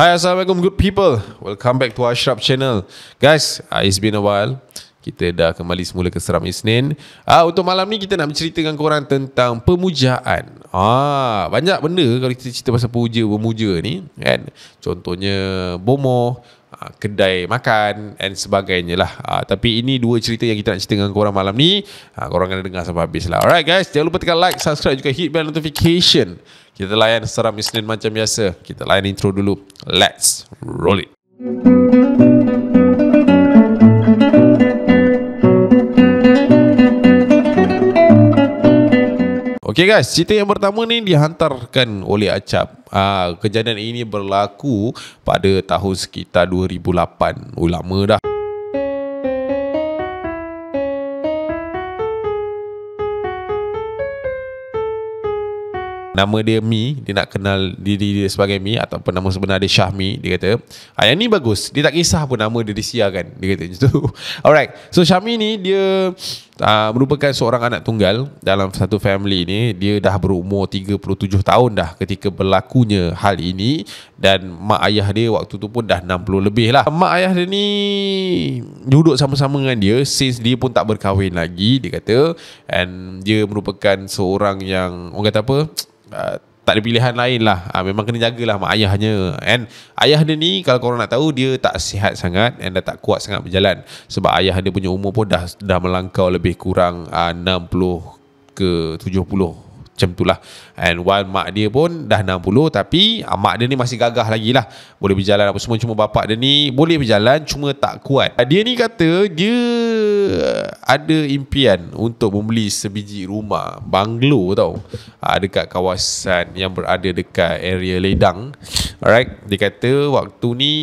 Hai Assalamualaikum good people Welcome back to Ashraf channel Guys, ah, it's been a while Kita dah kembali semula ke Seram Isnin uh, Untuk malam ni kita nak bercerita dengan korang tentang pemujaan Ah, Banyak benda kalau kita cerita pasal puja, pemuja ni kan? Contohnya bomoh, Uh, kedai makan and sebagainya lah. Uh, tapi ini dua cerita yang kita nak cerita dengan korang malam ni. Uh, korang kena dengar sampai habis lah. Alright guys, jangan lupa tekan like, subscribe juga hit bell notification. Kita layan seram Isnin macam biasa. Kita layan intro dulu. Let's roll it. Mm-hmm. Okey guys, cerita yang pertama ni dihantarkan oleh Acap. Ah kejadian ini berlaku pada tahun sekitar 2008. Ulama dah. Nama dia Mi, dia nak kenal diri dia sebagai Mi ataupun nama sebenar dia Syahmi, dia kata. Ah yang ni bagus, dia tak kisah pun nama dia disiarkan, dia kata macam tu. Alright, so Syahmi ni dia uh, merupakan seorang anak tunggal dalam satu family ni dia dah berumur 37 tahun dah ketika berlakunya hal ini dan mak ayah dia waktu tu pun dah 60 lebih lah mak ayah dia ni duduk sama-sama dengan dia since dia pun tak berkahwin lagi dia kata and dia merupakan seorang yang orang kata apa ah, tak ada pilihan lain lah ha, Memang kena jagalah mak ayahnya And ayah dia ni kalau korang nak tahu Dia tak sihat sangat And dah tak kuat sangat berjalan Sebab ayah dia punya umur pun dah dah melangkau lebih kurang ah, uh, 60 ke 70 macam itulah and while mak dia pun dah 60 tapi uh, mak dia ni masih gagah lagi lah boleh berjalan apa semua cuma bapak dia ni boleh berjalan cuma tak kuat dia ni kata dia ada impian untuk membeli sebiji rumah banglo tau uh, dekat kawasan yang berada dekat area ledang alright dia kata waktu ni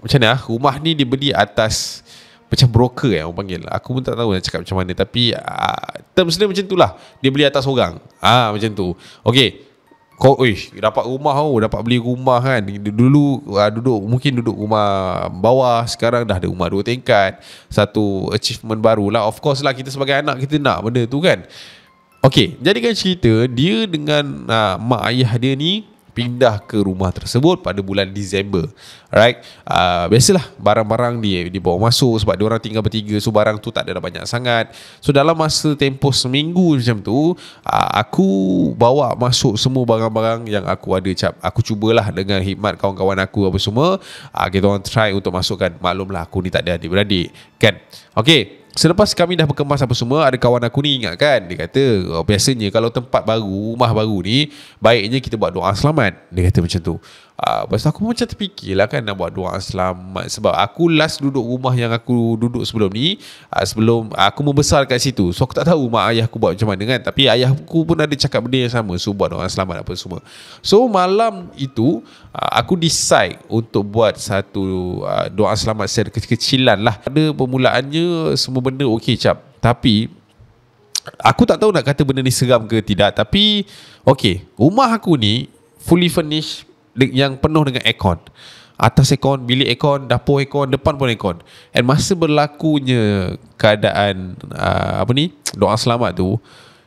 macam mana ah, rumah ni dibeli atas macam broker yang eh, orang panggil aku pun tak tahu nak cakap macam mana tapi uh, ah, terms dia macam itulah dia beli atas orang ah uh, macam tu Okay, kau oi eh, dapat rumah tau oh, dapat beli rumah kan dulu uh, duduk mungkin duduk rumah bawah sekarang dah ada rumah dua tingkat satu achievement baru lah of course lah kita sebagai anak kita nak benda tu kan Okey, jadikan cerita dia dengan uh, mak ayah dia ni pindah ke rumah tersebut pada bulan Disember. Alright. Uh, biasalah barang-barang dia dibawa masuk sebab dia orang tinggal bertiga so barang tu tak ada banyak sangat. So dalam masa tempoh seminggu macam tu, uh, aku bawa masuk semua barang-barang yang aku ada cap. Aku cubalah dengan hikmat kawan-kawan aku apa semua, uh, kita orang try untuk masukkan. Maklumlah aku ni tak ada adik-beradik, kan? Okay Selepas kami dah berkemas apa semua Ada kawan aku ni ingat kan Dia kata oh, Biasanya kalau tempat baru Rumah baru ni Baiknya kita buat doa selamat Dia kata macam tu Ah, lepas tu aku macam terfikirlah kan nak buat doa selamat Sebab aku last duduk rumah yang aku duduk sebelum ni uh, Sebelum aku membesar kat situ So aku tak tahu mak ayah aku buat macam mana kan Tapi aku pun ada cakap benda yang sama So buat doa selamat apa semua So malam itu uh, aku decide untuk buat satu uh, doa selamat secara kecil-kecilan lah Ada permulaannya semua benda okey cap Tapi aku tak tahu nak kata benda ni seram ke tidak Tapi okey rumah aku ni fully furnished yang penuh dengan aircon atas aircon, bilik aircon, dapur aircon, depan pun aircon. And masa berlakunya keadaan uh, apa ni? doa selamat tu,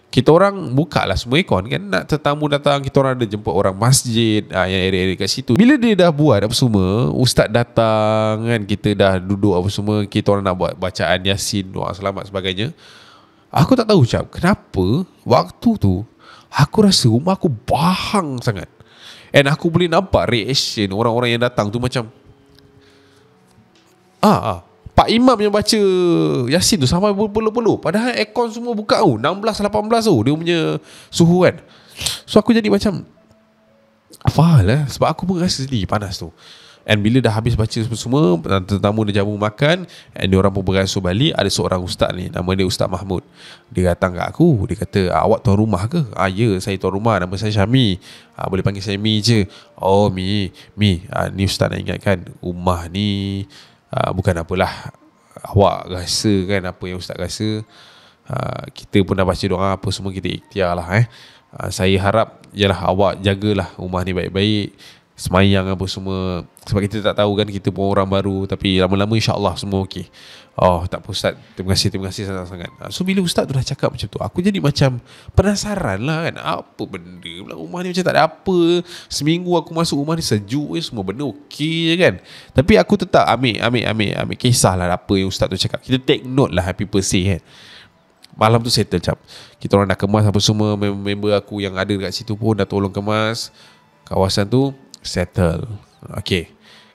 kita orang buka lah semua aircon kan nak tetamu datang kita orang ada jemput orang masjid uh, yang area-area kat situ. Bila dia dah buat apa semua, ustaz datang kan kita dah duduk apa semua, kita orang nak buat bacaan Yasin, doa selamat sebagainya. Aku tak tahu cap kenapa waktu tu aku rasa rumah aku bahang sangat. And aku boleh nampak reaction orang-orang yang datang tu macam Ah, ah. Pak Imam yang baca Yasin tu sampai berpeluh-peluh Padahal aircon semua buka tu 16-18 tu dia punya suhu kan So aku jadi macam Fahal eh Sebab aku pun rasa sendiri panas tu And bila dah habis baca semua Tetamu dia jamu makan And dia orang pun beransur balik Ada seorang ustaz ni Nama dia Ustaz Mahmud Dia datang kat aku Dia kata ah, Awak tuan rumah ke? Ah, ya saya tuan rumah Nama saya Syami ah, Boleh panggil saya Mi je Oh Mi Mi ah, Ni ustaz nak ingatkan Rumah ni ah, Bukan apalah Awak rasa kan Apa yang ustaz rasa ah, Kita pun dah baca doa Apa semua kita ikhtiar lah eh. Ah, saya harap Yalah awak jagalah rumah ni baik-baik Semayang apa semua Sebab kita tak tahu kan Kita pun orang baru Tapi lama-lama insyaAllah semua ok. Oh tak apa Ustaz Terima kasih Terima kasih sangat-sangat ah, So bila Ustaz tu dah cakap macam tu Aku jadi macam Penasaran lah kan Apa benda pula rumah ni Macam tak ada apa Seminggu aku masuk rumah ni Sejuk eh, Semua benda ok je kan Tapi aku tetap Ambil Ambil Ambil, ambil kisahlah Apa yang Ustaz tu cakap Kita take note lah Happy birthday kan Malam tu settle cap Kita orang dah kemas apa semua Member aku yang ada dekat situ pun Dah tolong kemas Kawasan tu Settle Okay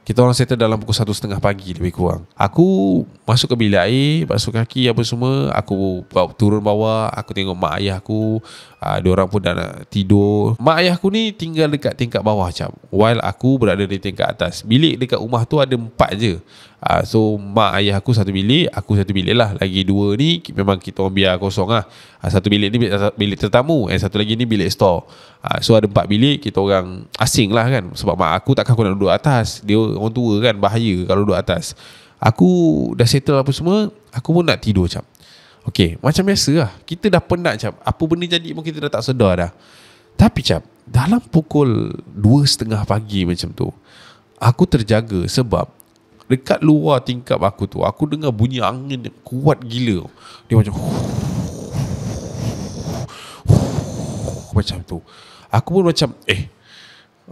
Kita orang settle dalam pukul Satu setengah pagi lebih kurang Aku Masuk ke bilik air Basuh kaki apa semua Aku Turun bawah Aku tengok mak ayah aku ha, ah, Diorang pun dah nak tidur Mak ayah aku ni tinggal dekat tingkat bawah macam While aku berada di tingkat atas Bilik dekat rumah tu ada empat je ha, So mak ayah aku satu bilik Aku satu bilik lah Lagi dua ni memang kita orang biar kosong lah ha, Satu bilik ni bilik, bilik tertamu And satu lagi ni bilik store ha, So ada empat bilik kita orang asing lah kan Sebab mak aku takkan aku nak duduk atas Dia orang tua kan bahaya kalau duduk atas Aku dah settle apa semua Aku pun nak tidur macam Okay Macam biasa lah Kita dah penat cap Apa benda jadi pun kita dah tak sedar dah Tapi cap Dalam pukul Dua setengah pagi macam tu Aku terjaga sebab Dekat luar tingkap aku tu Aku dengar bunyi angin yang kuat gila Dia macam Macam tu Aku pun macam Eh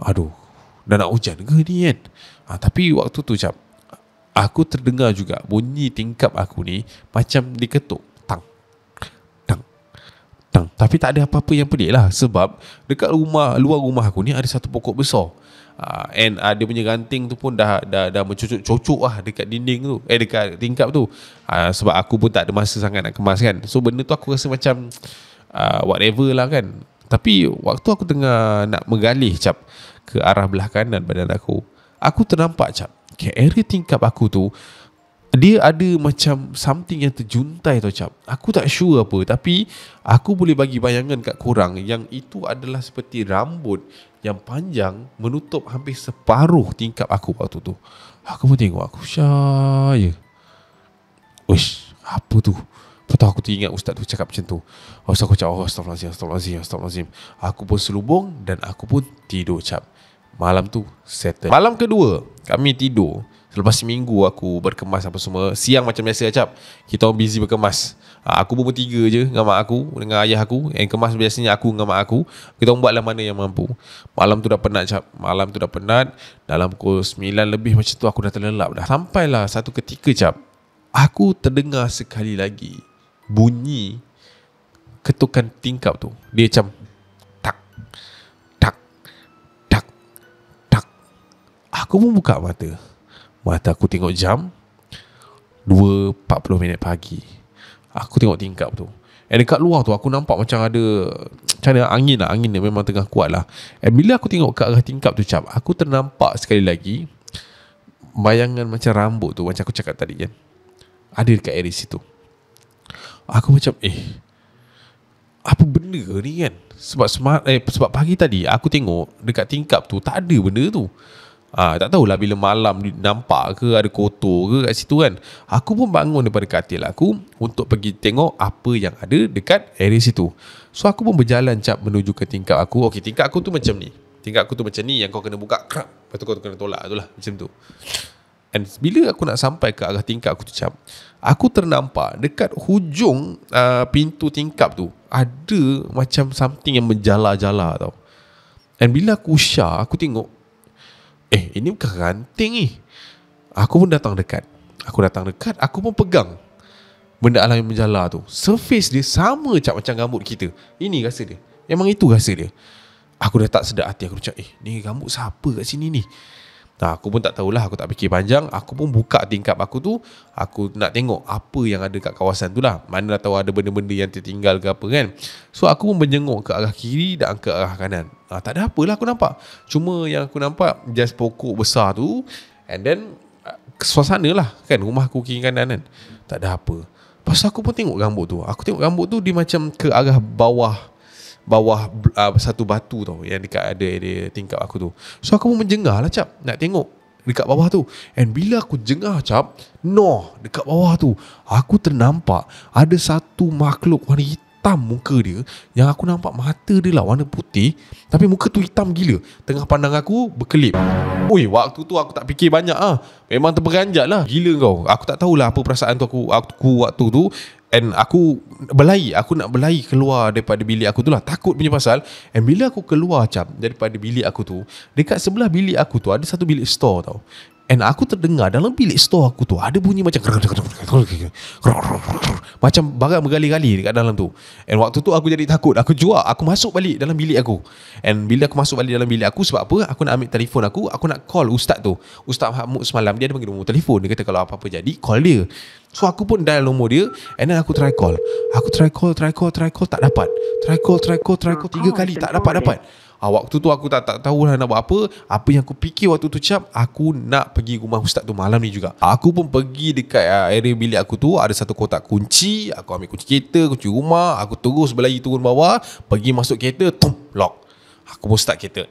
Aduh Dah nak hujan ke ni kan ha, Tapi waktu tu macam Aku terdengar juga Bunyi tingkap aku ni Macam diketuk datang. Tapi tak ada apa-apa yang pelik lah. Sebab dekat rumah, luar rumah aku ni ada satu pokok besar. Uh, and uh, dia punya ganting tu pun dah dah, dah mencucuk-cucuk lah dekat dinding tu. Eh, dekat tingkap tu. Uh, sebab aku pun tak ada masa sangat nak kemas kan. So, benda tu aku rasa macam uh, whatever lah kan. Tapi waktu aku tengah nak menggalih cap ke arah belah kanan badan aku. Aku ternampak cap. ke area tingkap aku tu dia ada macam something yang terjuntai tu cap. Aku tak sure apa tapi aku boleh bagi bayangan kat kurang. yang itu adalah seperti rambut yang panjang menutup hampir separuh tingkap aku waktu tu. Aku pun tengok aku syai. Wish, apa tu? Lepas tu aku teringat ustaz tu cakap macam tu. Lepas tu aku cakap, oh, lazim, astagfirullahaladzim, lazim. Aku pun selubung dan aku pun tidur cap. Malam tu settle. Malam kedua, kami tidur. Lepas seminggu aku berkemas apa semua Siang macam biasa Acap Kita orang busy berkemas ah, Aku pun tiga je dengan mak aku Dengan ayah aku Yang kemas biasanya aku dengan mak aku Kita orang buatlah mana yang mampu Malam tu dah penat Acap Malam tu dah penat Dalam pukul 9 lebih macam tu aku dah terlelap dah Sampailah satu ketika Acap Aku terdengar sekali lagi Bunyi Ketukan tingkap tu Dia macam Aku pun buka mata Mata aku tengok jam 2.40 minit pagi Aku tengok tingkap tu And dekat luar tu aku nampak macam ada Macam ada angin lah Angin dia memang tengah kuat lah And bila aku tengok kat arah tingkap tu cap Aku ternampak sekali lagi Bayangan macam rambut tu Macam aku cakap tadi kan Ada dekat area situ Aku macam eh Apa benda ni kan Sebab, smart, eh, sebab pagi tadi aku tengok Dekat tingkap tu tak ada benda tu Ah, ha, tak tahulah bila malam nampak ke ada kotor ke kat situ kan. Aku pun bangun daripada katil aku untuk pergi tengok apa yang ada dekat area situ. So aku pun berjalan cap menuju ke tingkap aku. Okey, tingkap aku tu macam ni. Tingkap aku tu macam ni yang kau kena buka kerap. Lepas tu kau kena tolak tu lah. Macam tu. And bila aku nak sampai ke arah tingkap aku tu cap, aku ternampak dekat hujung uh, pintu tingkap tu ada macam something yang menjala-jala tau. And bila aku usah, aku tengok Eh ini bukan ranting ni Aku pun datang dekat Aku datang dekat Aku pun pegang Benda alam yang menjala tu Surface dia sama macam, macam gambut kita Ini rasa dia Emang itu rasa dia Aku dah tak sedar hati Aku macam eh Ni gambut siapa kat sini ni Nah, aku pun tak tahulah aku tak fikir panjang aku pun buka tingkap aku tu aku nak tengok apa yang ada kat kawasan tu lah mana tahu ada benda-benda yang tertinggal ke apa kan so aku pun menjenguk ke arah kiri dan ke arah kanan nah, tak ada apa lah aku nampak cuma yang aku nampak just pokok besar tu and then ah, suasana lah kan rumah aku kiri kanan kan tak ada apa Pasal aku pun tengok gambut tu Aku tengok gambut tu Dia macam ke arah bawah bawah uh, satu batu tau yang dekat ada di tingkap aku tu. So aku pun menjengah lah cap nak tengok dekat bawah tu. And bila aku jengah cap, noh dekat bawah tu, aku ternampak ada satu makhluk warna hitam muka dia yang aku nampak mata dia lah warna putih tapi muka tu hitam gila. Tengah pandang aku berkelip. Ui, waktu tu aku tak fikir banyak ah. Memang terperanjat lah Gila kau Aku tak tahulah apa perasaan tu aku, aku, aku waktu tu And aku belai, Aku nak belai keluar Daripada bilik aku tu lah Takut punya pasal And bila aku keluar macam Daripada bilik aku tu Dekat sebelah bilik aku tu Ada satu bilik store tau And aku terdengar Dalam bilik store aku tu Ada bunyi macam Macam barang bergali-gali Dekat dalam tu And waktu tu aku jadi takut Aku jual Aku masuk balik dalam bilik aku And bila aku masuk balik dalam bilik aku Sebab apa Aku nak ambil telefon aku Aku nak call ustaz tu Ustaz Mahmud semalam Dia ada panggil nombor telefon Dia kata kalau apa-apa jadi Call dia So aku pun dial nombor dia And then aku try call Aku try call Try call Try call Tak dapat Try call Try call Try call ah, Tiga ah, kali Tak dapat-dapat Ha, lah, eh. ah, waktu tu aku tak tak tahu lah nak buat apa Apa yang aku fikir waktu tu cap Aku nak pergi rumah ustaz tu malam ni juga Aku pun pergi dekat area bilik aku tu Ada satu kotak kunci Aku ambil kunci kereta, kunci rumah Aku terus berlari turun bawah Pergi masuk kereta, tum, lock Aku pun start kereta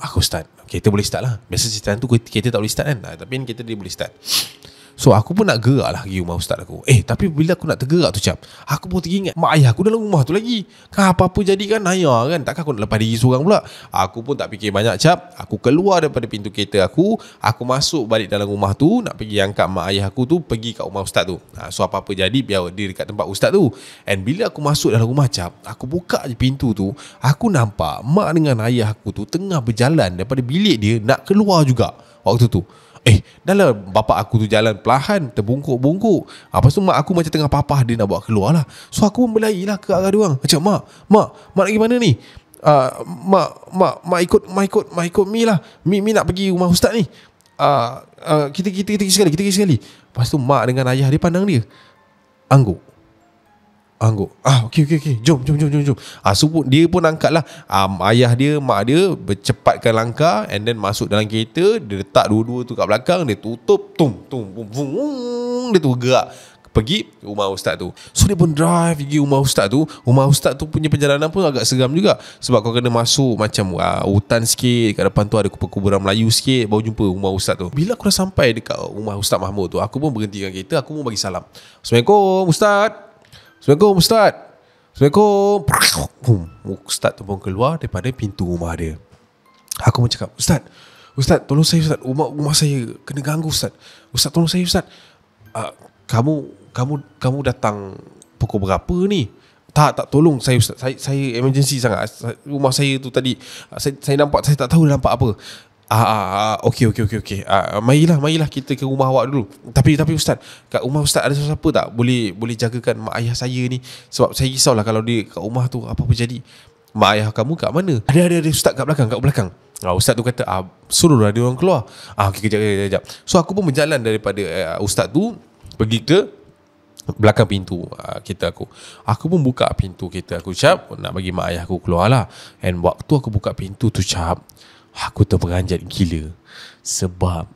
Aku start, kereta boleh start lah Biasa cerita tu kereta tak boleh start kan Tapi ni kan kereta dia boleh start So aku pun nak gerak lah pergi rumah ustaz aku Eh tapi bila aku nak tergerak tu cap Aku pun teringat mak ayah aku dalam rumah tu lagi Kan apa-apa jadi kan ayah kan Takkan aku nak lepas diri seorang pula Aku pun tak fikir banyak cap Aku keluar daripada pintu kereta aku Aku masuk balik dalam rumah tu Nak pergi angkat mak ayah aku tu Pergi kat rumah ustaz tu ha, So apa-apa jadi biar dia dekat tempat ustaz tu And bila aku masuk dalam rumah cap Aku buka je pintu tu Aku nampak mak dengan ayah aku tu Tengah berjalan daripada bilik dia Nak keluar juga Waktu tu Eh dah lah bapak aku tu jalan perlahan Terbungkuk-bungkuk Apa ah, tu mak aku macam tengah papah Dia nak bawa keluar lah So aku pun berlari lah ke arah diorang Macam mak Mak Mak nak pergi mana ni uh, Mak Mak Mak ikut Mak ikut Mak ikut mi lah Mi, mi nak pergi rumah ustaz ni uh, uh, kita, kita, kita, kita, kita sekali Kita, kita sekali Lepas tu mak dengan ayah dia pandang dia Angguk angguk ah okay, okay, okey jom jom jom jom jom ah sebut dia pun angkat lah um, ayah dia mak dia bercepatkan langkah and then masuk dalam kereta dia letak dua-dua tu kat belakang dia tutup tum tum bum bum dia tu gerak pergi rumah ustaz tu. So dia pun drive pergi rumah ustaz tu. Rumah ustaz tu punya perjalanan pun agak seram juga sebab kau kena masuk macam uh, hutan sikit, kat depan tu ada kuburan Melayu sikit baru jumpa rumah ustaz tu. Bila aku dah sampai dekat rumah ustaz Mahmud tu, aku pun berhentikan kereta, aku pun bagi salam. Assalamualaikum ustaz. Assalamualaikum Ustaz Assalamualaikum Ustaz tu pun keluar daripada pintu rumah dia Aku pun cakap Ustaz Ustaz tolong saya Ustaz Rumah, rumah saya kena ganggu Ustaz Ustaz tolong saya Ustaz uh, Kamu kamu kamu datang pukul berapa ni tak tak tolong saya ustaz saya saya emergency sangat rumah saya tu tadi ah, saya saya nampak saya tak tahu nampak apa Ah, ah, ah okey okey okey okey. Ah, mailah mailah kita ke rumah awak dulu. Tapi tapi ustaz, kat rumah ustaz ada siapa tak? Boleh boleh jagakan mak ayah saya ni sebab saya risau lah kalau dia kat rumah tu apa pun jadi. Mak ayah kamu kat mana? Ada ada ada ustaz kat belakang, kat belakang. Ah, ustaz tu kata ah suruhlah dia orang keluar. Ah okey kejap, kejap kejap. So aku pun berjalan daripada uh, ustaz tu pergi ke belakang pintu uh, ah, kita aku. Aku pun buka pintu kita aku cap nak bagi mak ayah aku keluar lah. And waktu aku buka pintu tu cap Aku tu terperanjat gila Sebab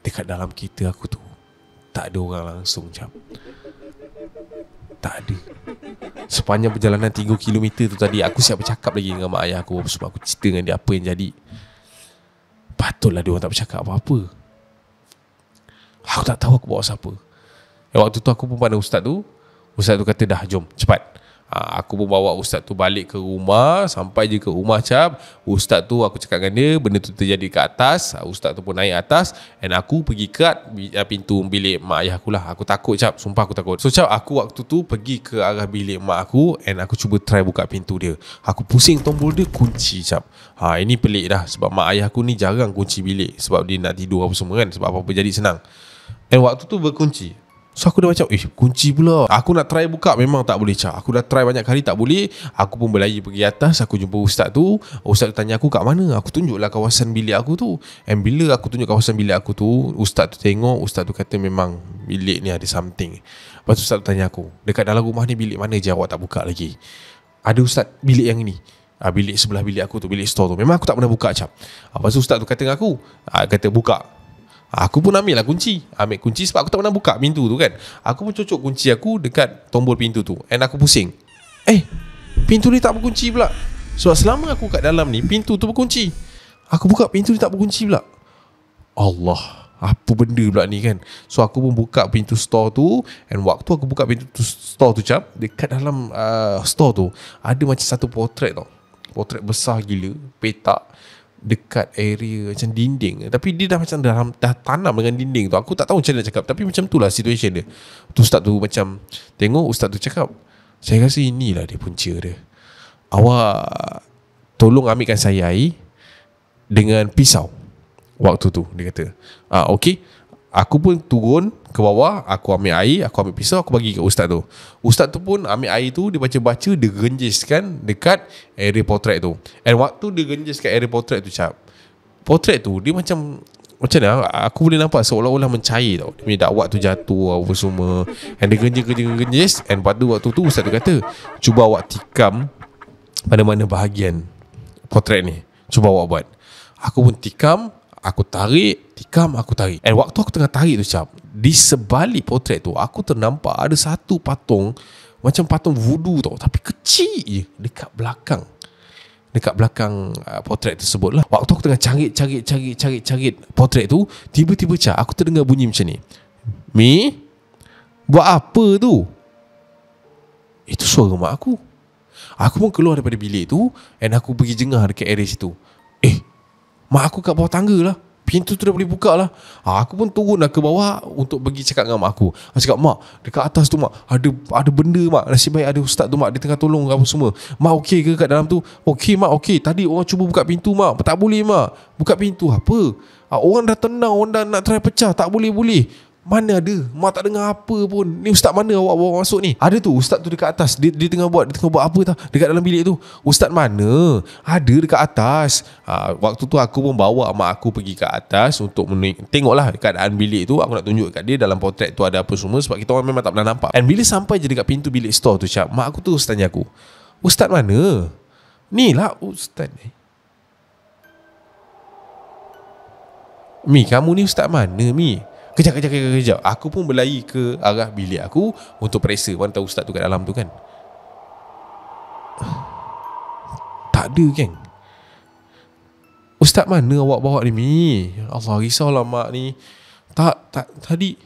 Dekat dalam kita aku tu Tak ada orang langsung jap Tak ada Sepanjang perjalanan 3km tu tadi Aku siap bercakap lagi dengan mak ayah aku Sebab aku cerita dengan dia apa yang jadi Patutlah dia orang tak bercakap apa-apa Aku tak tahu aku bawa siapa Dan Waktu tu aku pun pandang ustaz tu Ustaz tu kata dah jom cepat Ah, aku pun bawa ustaz tu balik ke rumah sampai je ke rumah cap ustaz tu aku cakap dengan dia benda tu terjadi ke atas ah, ustaz tu pun naik atas and aku pergi kat ah, pintu bilik mak ayah aku lah aku takut cap sumpah aku takut so cap aku waktu tu pergi ke arah bilik mak aku and aku cuba try buka pintu dia aku pusing tombol dia kunci cap ha ini pelik dah sebab mak ayah aku ni jarang kunci bilik sebab dia nak tidur apa semua kan sebab apa-apa jadi senang And waktu tu berkunci So aku dah macam Eh kunci pula Aku nak try buka Memang tak boleh cak Aku dah try banyak kali Tak boleh Aku pun berlayar pergi atas Aku jumpa ustaz tu Ustaz tu tanya aku Kat mana Aku tunjuklah kawasan bilik aku tu And bila aku tunjuk kawasan bilik aku tu Ustaz tu tengok Ustaz tu kata memang Bilik ni ada something Lepas tu ustaz tu tanya aku Dekat dalam rumah ni Bilik mana je awak tak buka lagi Ada ustaz bilik yang ni Ah, bilik sebelah bilik aku tu Bilik store tu Memang aku tak pernah buka macam Lepas tu ustaz tu kata dengan aku ah, Kata buka Aku pun ambil lah kunci Ambil kunci sebab aku tak pernah buka pintu tu kan Aku pun cocok kunci aku dekat tombol pintu tu And aku pusing Eh pintu ni tak berkunci pula Sebab selama aku kat dalam ni pintu tu berkunci Aku buka pintu ni tak berkunci pula Allah Apa benda pula ni kan So aku pun buka pintu store tu And waktu aku buka pintu tu, store tu cap Dekat dalam uh, store tu Ada macam satu potret tau Potret besar gila Petak dekat area macam dinding tapi dia dah macam dalam dah tanam dengan dinding tu aku tak tahu macam mana nak cakap tapi macam tu lah situasi dia tu ustaz tu macam tengok ustaz tu cakap saya rasa inilah dia punca dia awak tolong ambilkan saya air dengan pisau waktu tu dia kata ah, okey Aku pun turun ke bawah Aku ambil air Aku ambil pisau Aku bagi ke ustaz tu Ustaz tu pun ambil air tu Dia baca-baca Dia genjiskan Dekat area portrait tu And waktu dia genjiskan area portrait tu cap Portrait tu Dia macam Macam mana Aku boleh nampak Seolah-olah mencair tau Dia punya dakwat tu jatuh Apa semua And dia genjis genjis genjis And pada waktu tu Ustaz tu kata Cuba awak tikam Mana-mana bahagian Portrait ni Cuba awak buat Aku pun tikam Aku tarik Tikam aku tarik And waktu aku tengah tarik tu cap Di sebalik potret tu Aku ternampak ada satu patung Macam patung voodoo tau Tapi kecil je Dekat belakang Dekat belakang uh, potret tersebut lah Waktu aku tengah carit carit carit carit carit Potret tu Tiba-tiba cap Aku terdengar bunyi macam ni Mi Buat apa tu Itu suara mak aku Aku pun keluar daripada bilik tu And aku pergi jengah dekat area situ Eh Mak aku kat bawah tangga lah Pintu tu dah boleh buka lah ha, Aku pun turun lah ke bawah Untuk pergi cakap dengan mak aku Aku cakap mak Dekat atas tu mak Ada ada benda mak Nasib baik ada ustaz tu mak Dia tengah tolong kamu semua Mak okey ke kat dalam tu Okey mak okey Tadi orang cuba buka pintu mak Tak boleh mak Buka pintu apa ha, Orang dah tenang Orang dah nak try pecah Tak boleh boleh mana ada Mak tak dengar apa pun Ni ustaz mana awak bawa masuk ni Ada tu ustaz tu dekat atas Dia, dia tengah buat Dia tengah buat apa tau Dekat dalam bilik tu Ustaz mana Ada dekat atas ha, Waktu tu aku pun bawa Mak aku pergi kat atas Untuk tengok lah Keadaan bilik tu Aku nak tunjuk kat dia Dalam potret tu ada apa semua Sebab kita orang memang tak pernah nampak And bila sampai je dekat pintu bilik store tu cak, Mak aku tu tanya aku Ustaz mana Ni lah ustaz ni Mi kamu ni ustaz mana Mi Kejap, kejap, kejap, kejap. Aku pun berlari ke arah bilik aku untuk periksa. Mana tahu ustaz tu kat dalam tu kan. Tak ada, geng. Ustaz mana awak bawa ni, Mi? Allah, risaulah mak ni. Tak, tak, tadi.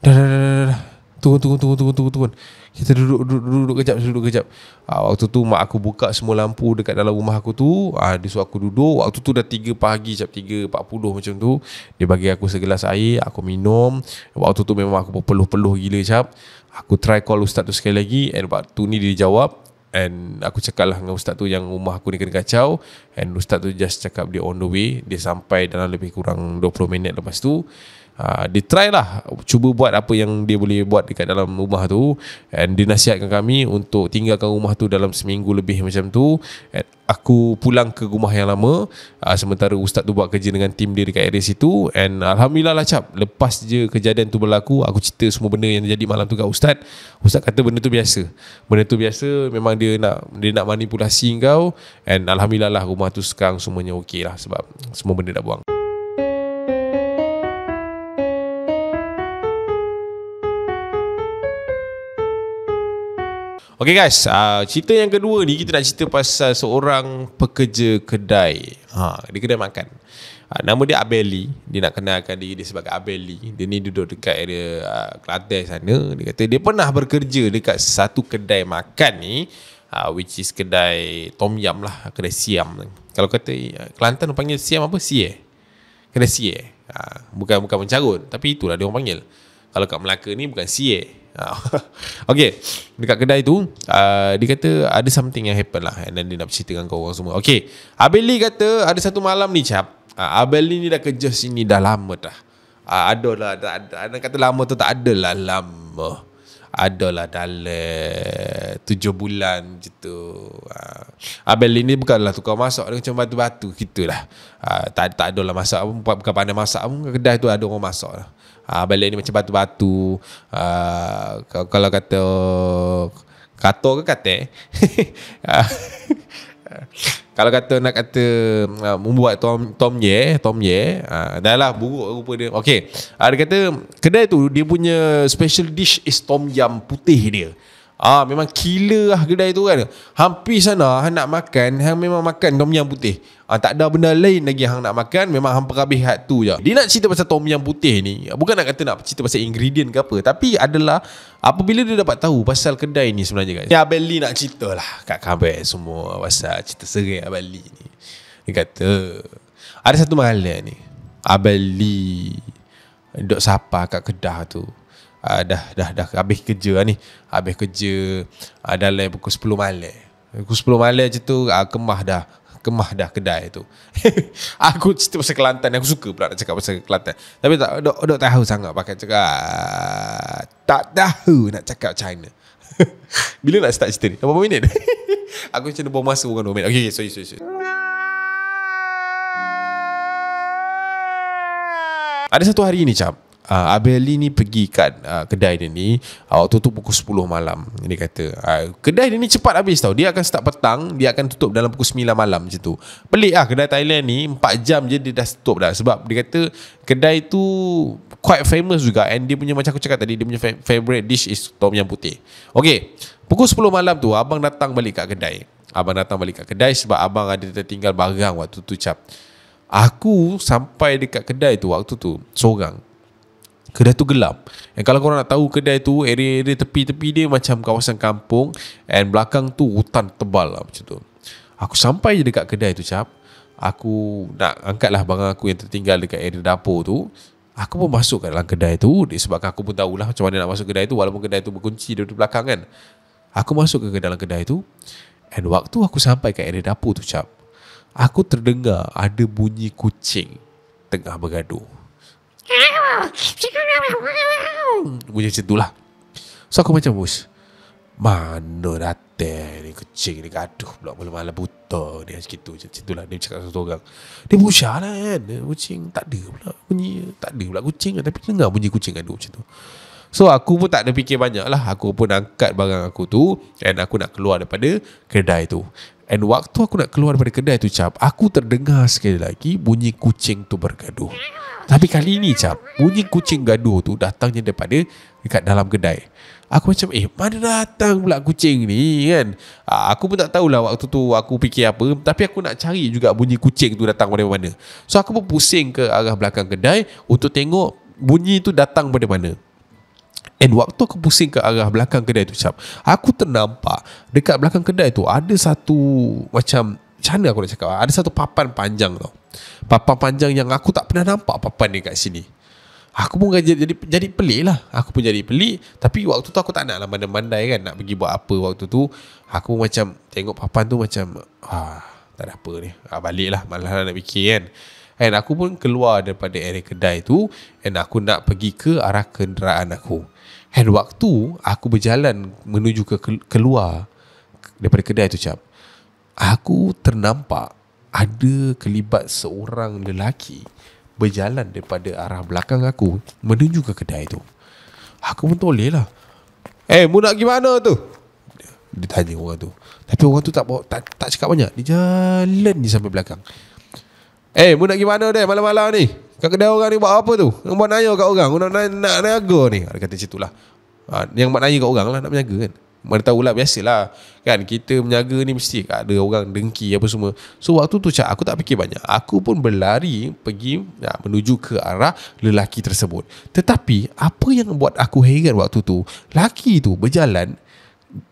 Dah, dah, dah, dah. Turun, turun, turun, turun, turun, turun. turun. Kita duduk duduk, duduk, duduk kejap duduk kejap. Uh, waktu tu mak aku buka semua lampu dekat dalam rumah aku tu, uh, dia suruh aku duduk. Waktu tu dah 3 pagi, jap 3.40 macam tu. Dia bagi aku segelas air, aku minum. Waktu tu memang aku peluh-peluh gila cap. Aku try call ustaz tu sekali lagi and waktu ni dia jawab and aku cakap lah dengan ustaz tu yang rumah aku ni kena kacau and ustaz tu just cakap dia on the way dia sampai dalam lebih kurang 20 minit lepas tu Uh, dia try lah cuba buat apa yang dia boleh buat dekat dalam rumah tu and dia nasihatkan kami untuk tinggalkan rumah tu dalam seminggu lebih macam tu and aku pulang ke rumah yang lama uh, sementara ustaz tu buat kerja dengan tim dia dekat area situ and Alhamdulillah lah cap lepas je kejadian tu berlaku aku cerita semua benda yang jadi malam tu kat ustaz ustaz kata benda tu biasa benda tu biasa memang dia nak dia nak manipulasi kau and Alhamdulillah lah rumah tu sekarang semuanya okey lah sebab semua benda dah buang Okay guys, uh, cerita yang kedua ni kita nak cerita pasal seorang pekerja kedai. Ha, di kedai makan. Uh, nama dia Abeli. Dia nak kenalkan diri dia sebagai Abeli. Dia ni duduk dekat area uh, Kelantan sana. Dia kata dia pernah bekerja dekat satu kedai makan ni. Uh, which is kedai Tom Yam lah. Kedai Siam. Kalau kata uh, Kelantan panggil Siam apa? Sia. Kedai Sia. Uh, bukan bukan mencarut. Tapi itulah dia orang panggil. Kalau kat Melaka ni bukan Sia. Ah. Okay Dekat kedai tu uh, Dia kata Ada something yang happen lah And then dia nak cerita Dengan kau semua Okay Abel Lee kata Ada satu malam ni cap uh, ah, Abel Lee ni dah kerja sini Dah lama dah uh, Adalah ada. dah, Anak kata lama tu Tak ada lah lama Adalah dalam Tujuh bulan Macam tu uh, Abel Lee ni bukanlah Tukar masak Macam batu-batu Gitu lah uh, tak, tak adalah masak pun Bukan pandai masak pun Kedai tu ada orang masak lah Ah uh, balik ni macam batu-batu. Ah uh, kalau kata kata ke kata eh? Ah, kalau kata nak kata uh, membuat Tom Tom Ye, Tom Ye, uh, ah, dah lah buruk rupa dia. Okey. Ada uh, kata kedai tu dia punya special dish is tom yam putih dia. Ah memang killer lah kedai tu kan. Hampir sana hang nak makan, hang memang makan tom yam putih. Ah tak ada benda lain lagi hang nak makan, memang hang perhabis hat tu je. Dia nak cerita pasal tom yam putih ni, bukan nak kata nak cerita pasal ingredient ke apa, tapi adalah apabila dia dapat tahu pasal kedai ni sebenarnya guys. Ya Abel nak cerita lah kat kabar semua pasal cerita seri Abel ni. Dia kata ada satu malam ni Abel Lee duduk sapa kat kedai tu uh, dah dah dah habis kerja lah ni. Habis kerja uh, dalam pukul 10 malam. Pukul 10 malam je tu uh, kemah dah kemah dah kedai tu. aku cerita pasal Kelantan aku suka pula nak cakap pasal Kelantan. Tapi tak dok, dok tahu sangat pakai cakap tak tahu nak cakap China. Bila nak start cerita ni? Dah berapa minit? aku macam nak buang masa bukan 2 minit. Okay, okay, sorry, sorry, sorry. Ada satu hari ni, Cap uh, ah, Abel Ali ni pergi kat uh, kedai dia ni uh, Waktu tu pukul 10 malam Dia kata uh, Kedai dia ni cepat habis tau Dia akan start petang Dia akan tutup dalam pukul 9 malam macam tu Pelik lah kedai Thailand ni 4 jam je dia dah tutup dah Sebab dia kata Kedai tu quite famous juga And dia punya macam aku cakap tadi Dia punya favourite dish is tom yum putih Okay Pukul 10 malam tu Abang datang balik kat kedai Abang datang balik kat kedai Sebab abang ada tertinggal barang waktu tu cap Aku sampai dekat kedai tu waktu tu Seorang Kedai tu gelap And kalau korang nak tahu kedai tu Area-area tepi-tepi dia macam kawasan kampung And belakang tu hutan tebal lah macam tu Aku sampai je dekat kedai tu cap Aku nak angkat lah barang aku yang tertinggal dekat area dapur tu Aku pun masuk kat dalam kedai tu Sebab aku pun tahulah macam mana nak masuk kedai tu Walaupun kedai tu berkunci dari belakang kan Aku masuk ke dalam kedai tu And waktu aku sampai kat area dapur tu cap Aku terdengar ada bunyi kucing Tengah bergaduh Bunyi macam tu lah So aku macam Wush Mana datang ni kucing ni Gaduh pula malam-malam buta ni Macam tu macam tu lah Dia cakap satu orang Dia busha lah kan Kucing tak ada pula bunyi Tak ada pula kucing kan, Tapi dengar bunyi kucing gaduh macam tu So aku pun tak ada fikir banyak lah Aku pun angkat barang aku tu And aku nak keluar daripada kedai tu And waktu aku nak keluar daripada kedai tu cap Aku terdengar sekali lagi bunyi kucing tu bergaduh Tapi kali ni cap Bunyi kucing gaduh tu datangnya daripada Dekat dalam kedai Aku macam eh mana datang pula kucing ni kan ah, Aku pun tak tahulah waktu tu aku fikir apa Tapi aku nak cari juga bunyi kucing tu datang dari mana So aku pun pusing ke arah belakang kedai Untuk tengok bunyi tu datang dari mana And waktu aku pusing ke arah belakang kedai tu macam Aku ternampak Dekat belakang kedai tu ada satu Macam Macam mana aku nak cakap Ada satu papan panjang tau Papan panjang yang aku tak pernah nampak papan ni kat sini Aku pun jadi, jadi, jadi pelik lah Aku pun jadi pelik Tapi waktu tu aku tak nak lah mandai-mandai kan Nak pergi buat apa waktu tu Aku macam tengok papan tu macam ah, Tak ada apa ni ah, Balik lah malah nak fikir kan And aku pun keluar daripada area kedai tu And aku nak pergi ke arah kenderaan aku And waktu aku berjalan menuju ke keluar daripada kedai tu cap. Aku ternampak ada kelibat seorang lelaki berjalan daripada arah belakang aku menuju ke kedai tu. Aku pun toleh lah. Eh, hey, mu nak pergi mana tu? Dia tanya orang tu. Tapi orang tu tak bawa, tak, tak cakap banyak. Dia jalan di sampai belakang. Eh, hey, mu nak pergi mana dia malam-malam ni? Kat kedai orang ni buat apa tu? Nak buat naya kat orang. Nak nak nak naga ni. Ada kata situ lah. Ha, yang buat naya kat orang lah nak menjaga kan. Mana tahu lah biasalah. Kan kita menjaga ni mesti ada orang dengki apa semua. So waktu tu cak aku tak fikir banyak. Aku pun berlari pergi ya, menuju ke arah lelaki tersebut. Tetapi apa yang buat aku heran waktu tu, lelaki tu berjalan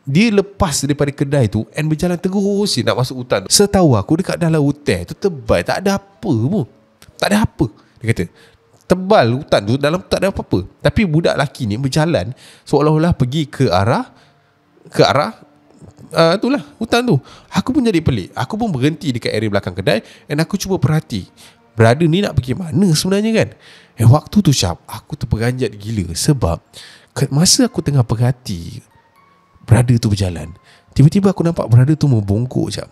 dia lepas daripada kedai tu and berjalan terus nak masuk hutan. Setahu aku dekat dalam hutan tu tebal, tak ada apa pun. Tak ada apa. Dia kata Tebal hutan tu Dalam tak ada apa-apa Tapi budak lelaki ni Berjalan Seolah-olah pergi ke arah Ke arah uh, Itulah Hutan tu Aku pun jadi pelik Aku pun berhenti Dekat area belakang kedai And aku cuba perhati Brother ni nak pergi mana Sebenarnya kan And waktu tu Syab Aku terperanjat gila Sebab Masa aku tengah perhati Brother tu berjalan Tiba-tiba aku nampak Brother tu membongkok Syab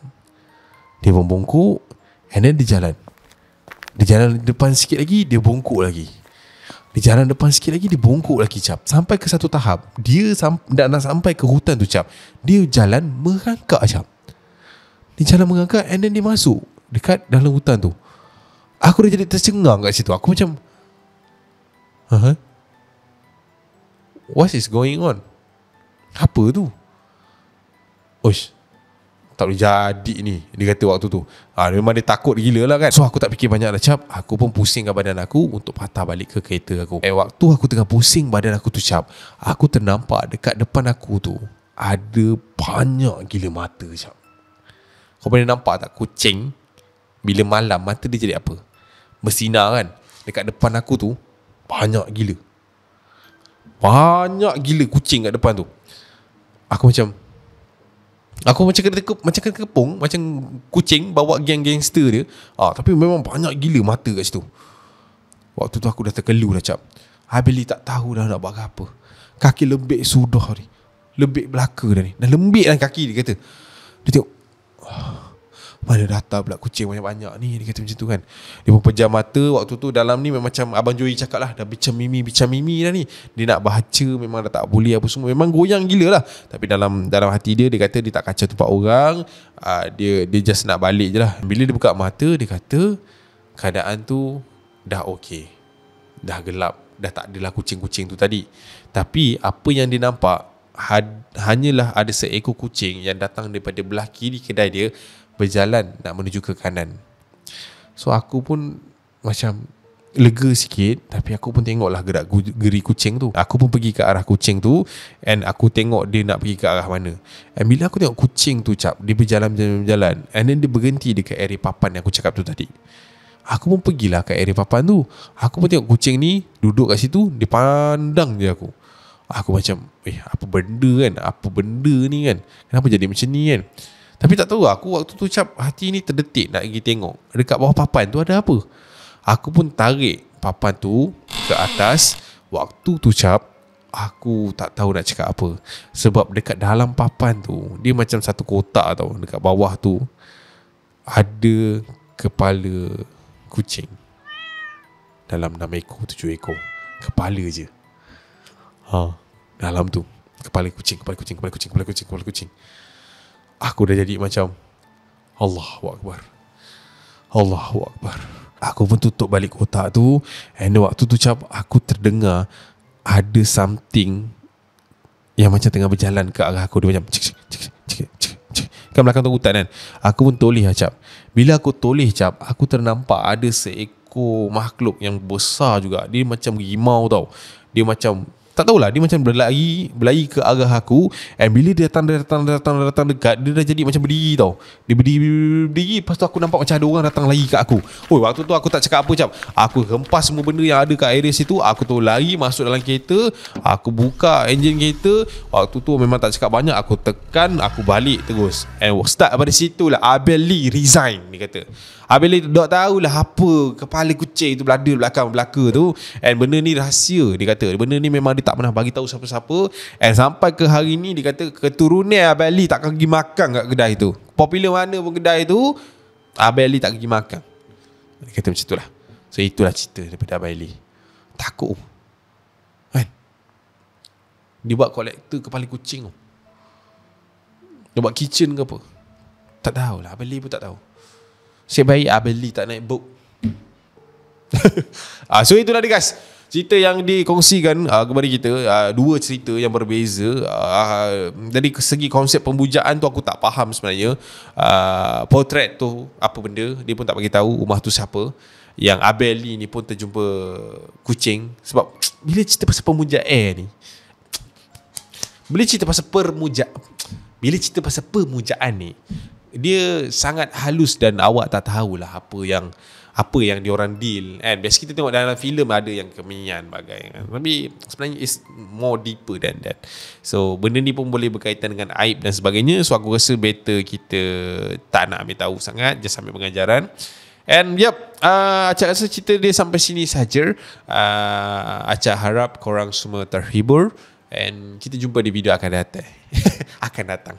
Dia membongkok And then dia jalan dia jalan depan sikit lagi Dia bongkok lagi Dia jalan depan sikit lagi Dia bongkok lagi cap Sampai ke satu tahap Dia sam- nak sampai ke hutan tu cap Dia jalan merangkak cap Dia jalan merangkak And then dia masuk Dekat dalam hutan tu Aku dah jadi tercengang kat situ Aku macam Huh? What is going on? Apa tu? Oish tak boleh jadi ni Dia kata waktu tu ha, Memang dia takut gila lah kan So aku tak fikir banyak lah Cap Aku pun pusingkan badan aku Untuk patah balik ke kereta aku Eh waktu aku tengah pusing badan aku tu Cap Aku ternampak dekat depan aku tu Ada banyak gila mata Cap Kau pernah nampak tak kucing Bila malam mata dia jadi apa Bersinar kan Dekat depan aku tu Banyak gila Banyak gila kucing kat depan tu Aku macam Aku macam kena ke, macam kena kepung, macam kucing bawa geng gangster dia. Ah, tapi memang banyak gila mata kat situ. Waktu tu aku dah terkelu dah cap. Habili tak tahu dah nak buat apa. Kaki lembik sudah ni. Lembik belaka dah ni. Dah lembik kaki dia kata. Dia tengok. Oh. Mana data pula kucing banyak-banyak ni Dia kata macam tu kan Dia pun pejam mata Waktu tu dalam ni macam Abang Joey cakap lah Dah bicam mimi Bicam mimi dah ni Dia nak baca Memang dah tak boleh apa semua Memang goyang gila lah Tapi dalam dalam hati dia Dia kata dia tak kacau tempat orang uh, Dia dia just nak balik je lah Bila dia buka mata Dia kata Keadaan tu Dah okay Dah gelap Dah tak adalah kucing-kucing tu tadi Tapi apa yang dia nampak had, Hanyalah ada seekor kucing Yang datang daripada belah kiri kedai dia berjalan nak menuju ke kanan. So aku pun macam lega sikit tapi aku pun tengoklah gerak geri kucing tu. Aku pun pergi ke arah kucing tu and aku tengok dia nak pergi ke arah mana. And bila aku tengok kucing tu cap dia berjalan-jalan and then dia berhenti dekat area papan yang aku cakap tu tadi. Aku pun pergilah ke area papan tu. Aku pun tengok kucing ni duduk kat situ dia pandang je aku. Aku macam eh apa benda kan? Apa benda ni kan? Kenapa jadi macam ni kan? Tapi tak tahu lah, aku waktu tu cap hati ni terdetik nak pergi tengok dekat bawah papan tu ada apa. Aku pun tarik papan tu ke atas waktu tu cap aku tak tahu nak cakap apa sebab dekat dalam papan tu dia macam satu kotak tau dekat bawah tu ada kepala kucing dalam nama ekor tujuh ekor kepala je ha dalam tu kepala kucing kepala kucing kepala kucing kepala kucing kepala kucing, kepala kucing. Aku dah jadi macam Allahu Akbar Allahu Akbar Aku pun tutup balik kotak tu And waktu tu cap Aku terdengar Ada something Yang macam tengah berjalan ke arah aku Dia macam cik, cik, cik, cik, cik, cik. Kan belakang tu hutan kan Aku pun toleh lah cap Bila aku toleh cap Aku ternampak ada seekor makhluk Yang besar juga Dia macam rimau tau Dia macam tak tahulah dia macam berlari Berlari ke arah aku And bila dia datang Dia datang, datang, datang, datang dekat Dia dah jadi macam berdiri tau Dia berdiri, berdiri, berdiri Lepas tu aku nampak macam ada orang datang lagi kat aku Oi, Waktu tu aku tak cakap apa cap. Aku rempas semua benda yang ada kat area situ Aku tu lari masuk dalam kereta Aku buka enjin kereta Waktu tu memang tak cakap banyak Aku tekan Aku balik terus And start pada situ lah Abel resign Dia kata Habis dia tak tahulah apa kepala kucing tu berada belakang belaka tu and benda ni rahsia dia kata. Benda ni memang dia tak pernah bagi tahu siapa-siapa and sampai ke hari ni dia kata keturunan Abel Ali tak pergi makan kat kedai tu. Popular mana pun kedai tu Abel Ali tak pergi makan. Dia kata macam itulah. So itulah cerita daripada Abel Ali. Takut. Kan? Dia buat kolektor kepala kucing tu. Dia buat kitchen ke apa? Tak tahulah. Abel Ali pun tak tahu. Sip baik ah, beli tak naik book ah, So itulah dia guys Cerita yang dikongsikan ah, kepada kita ah, Dua cerita yang berbeza ah, Dari segi konsep pembujaan tu aku tak faham sebenarnya ah, Portrait tu apa benda Dia pun tak bagi tahu rumah tu siapa Yang Abeli ni pun terjumpa kucing Sebab bila cerita pasal pembujaan eh, ni Bila cerita pasal permuja Bila cerita pasal permujaan ni dia sangat halus dan awak tak tahulah apa yang apa yang diorang deal kan biasa kita tengok dalam filem ada yang kemian bagai kan? tapi sebenarnya is more deeper than that so benda ni pun boleh berkaitan dengan aib dan sebagainya so aku rasa better kita tak nak ambil tahu sangat just sampai pengajaran And yep, uh, Acak rasa cerita dia sampai sini sahaja. Uh, Acak harap korang semua terhibur. And kita jumpa di video akan datang. akan datang.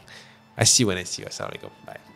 I see you when I see you. Assalamualaikum. Bye.